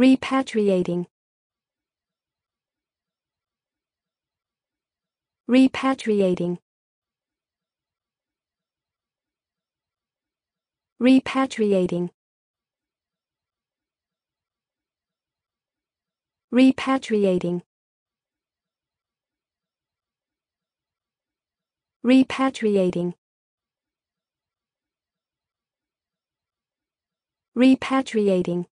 repatriating repatriating repatriating repatriating repatriating repatriating